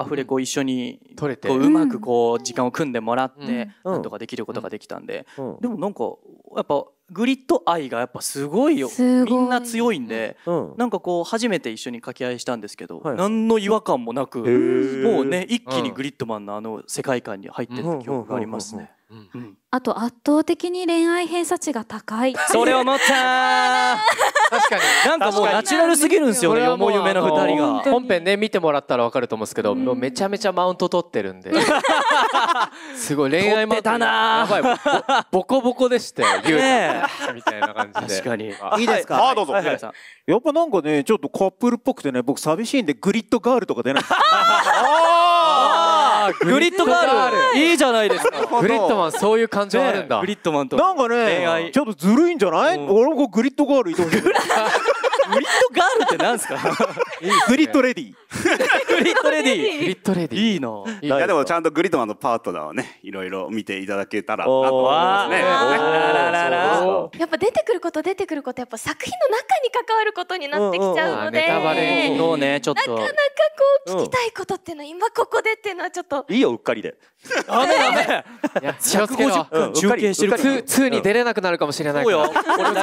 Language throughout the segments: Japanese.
アフレコ一緒に取れてうまくこう時間を組んでもらってなんとかできることができたんで、でもなんかやっぱグリッド愛がやっぱすごいよみんな強いんで、なんかこう初めて一緒に掛け合いしたんですけど、何の違和感もなくもうね一気にグリッドマンのあの世界観に入ってった記憶がありますね。うんあと圧倒的に恋愛偏差値が高い。それ思った。確かに。なんかもうナチュラルすぎるんですよね。よも夢の二人が。本編ね見てもらったらわかると思うんですけど、もうめちゃめちゃマウント取ってるんで。すごい恋愛もだな。やばい。ボコボコでし たよ。みたいな感じで。確かに。いいですか。あどうぞ。やっぱなんかねちょっとカップルっぽくてね僕寂しいんでグリッドガールとか出ない。グリッドガールいいじゃないですかグリッドマンそういう感情あるんだグリッドマンとなんかねちょっとずるいんじゃない俺もグリッドガールいてほグリッドガールってなんですか グリッドレディグリッドレディグリッドレディいいのいやでもちゃんとグリッドマンのパートナーをねいろいろ見ていただけたらなと思いますねらららやっぱ出てくること出てくることやっぱ作品の中に関わることになってきちゃうのでそうねちょっとなかな聞きたいことっていうのは今ここでっていうのはちょっといいようっかりでダメダメ150分中継してる2に出れなくなるかもしれないからオー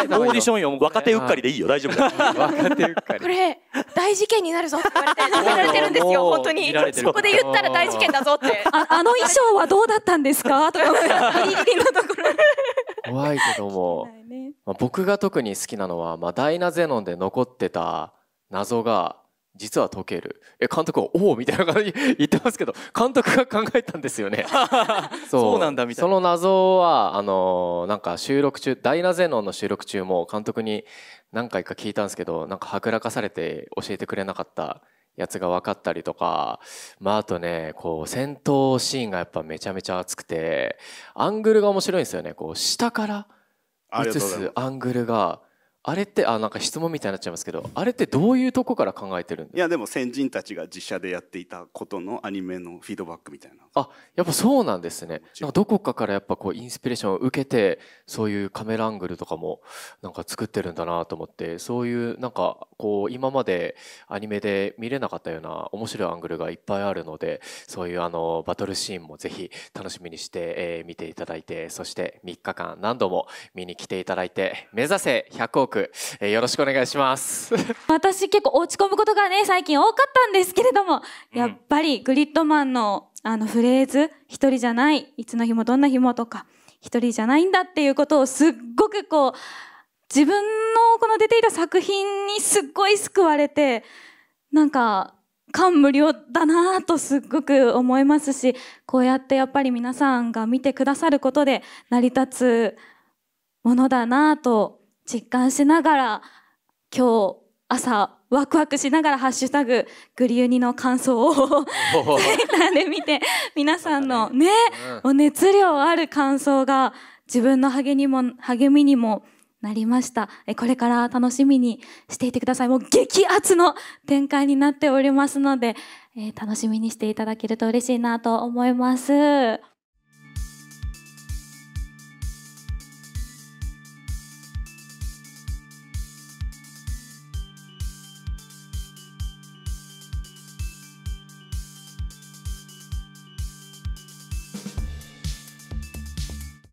ディションよ若手うっかりでいいよ大丈夫若手うっかりこれ大事件になるぞって言われてるんですよ本当にそこで言ったら大事件だぞってああの衣装はどうだったんですかとか ギリギリのところ怖いけども、まあ、僕が特に好きなのは、まあ、ダイナゼノンで残ってた謎が実は解けるえ監督は「おお」みたいな感じ 言ってますけど監督が考えたんですよね そうなんだみたいなその謎はあのなんか収録中「ダイナゼノン」の収録中も監督に何回か聞いたんですけどなんかはぐらかされて教えてくれなかったやつが分かったりとか、まあ、あとねこう戦闘シーンがやっぱめちゃめちゃ熱くてアングルが面白いんですよねこう下から映すアングルがあれってあなんか質問みたいになっちゃいますけどあれってどういうとこから考えてるんいやでも先人たちが自社でやっていたことのアニメのフィードバックみたいなあやっぱそうなんですねなんかどこかからやっぱこうインスピレーションを受けてそういうカメラアングルとかもなんか作ってるんだなと思ってそういうなんかこう今までアニメで見れなかったような面白いアングルがいっぱいあるのでそういうあのバトルシーンもぜひ楽しみにして、えー、見ていただいてそして3日間何度も見に来ていただいて目指せ100億く、えー、よろしくお願いします 私結構落ち込むことがね最近多かったんですけれども、やっぱりグリッドマンのあのフレーズ「一人じゃないいつの日もどんな日も」とか「一人じゃないんだ」っていうことをすっごくこう自分のこの出ていた作品にすっごい救われてなんか感無量だなとすっごく思いますしこうやってやっぱり皆さんが見てくださることで成り立つものだなと実感しながら今日朝ワクワクしながら「ハッシュタググリユニ」の感想をツイッターで見て皆さんのね、お熱量ある感想が自分の励にも励みにもなりましたえこれから楽しみにしていてくださいもう激アツの展開になっておりますので、え楽しみにしていただけると嬉しいなと思います。